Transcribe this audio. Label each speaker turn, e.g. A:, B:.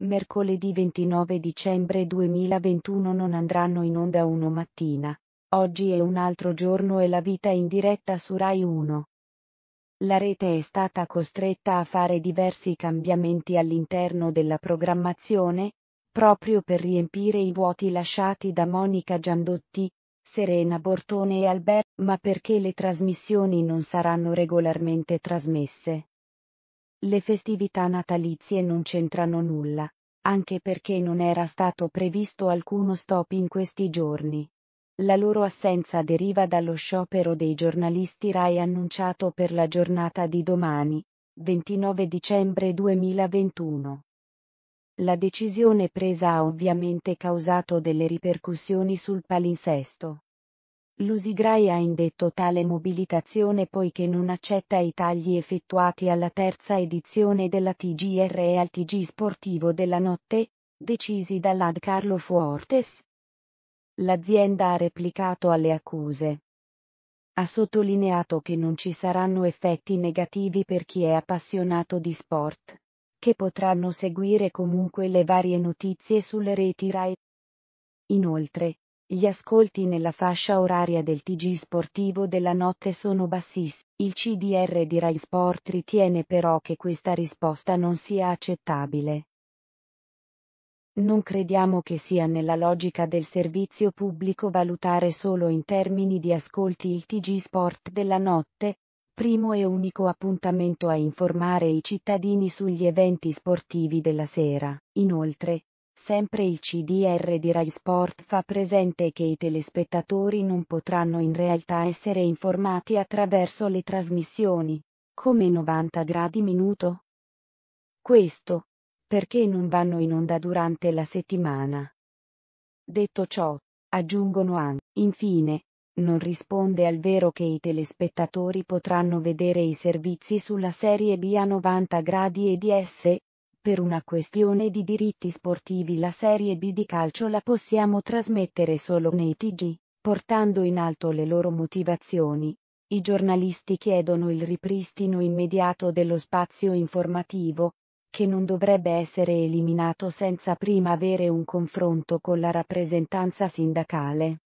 A: Mercoledì 29 dicembre 2021 non andranno in onda uno mattina. Oggi è un altro giorno e la vita in diretta su Rai 1. La rete è stata costretta a fare diversi cambiamenti all'interno della programmazione, proprio per riempire i vuoti lasciati da Monica Giandotti, Serena Bortone e Albert, ma perché le trasmissioni non saranno regolarmente trasmesse le festività natalizie non c'entrano nulla, anche perché non era stato previsto alcuno stop in questi giorni. La loro assenza deriva dallo sciopero dei giornalisti RAI annunciato per la giornata di domani, 29 dicembre 2021. La decisione presa ha ovviamente causato delle ripercussioni sul palinsesto. Lusigrai ha indetto tale mobilitazione poiché non accetta i tagli effettuati alla terza edizione della TGR e al TG sportivo della notte, decisi dall'AD Carlo Fuortes. L'azienda ha replicato alle accuse. Ha sottolineato che non ci saranno effetti negativi per chi è appassionato di sport, che potranno seguire comunque le varie notizie sulle reti RAI. Inoltre, gli ascolti nella fascia oraria del TG sportivo della notte sono bassissimi. Il CDR di Rai Sport ritiene però che questa risposta non sia accettabile. Non crediamo che sia nella logica del servizio pubblico valutare solo in termini di ascolti il TG Sport della notte, primo e unico appuntamento a informare i cittadini sugli eventi sportivi della sera. Inoltre, Sempre il CDR di Rai Sport fa presente che i telespettatori non potranno in realtà essere informati attraverso le trasmissioni, come 90 gradi minuto. Questo, perché non vanno in onda durante la settimana. Detto ciò, aggiungono anche, infine, non risponde al vero che i telespettatori potranno vedere i servizi sulla serie B a 90 gradi e DS, per una questione di diritti sportivi la Serie B di calcio la possiamo trasmettere solo nei TG, portando in alto le loro motivazioni. I giornalisti chiedono il ripristino immediato dello spazio informativo, che non dovrebbe essere eliminato senza prima avere un confronto con la rappresentanza sindacale.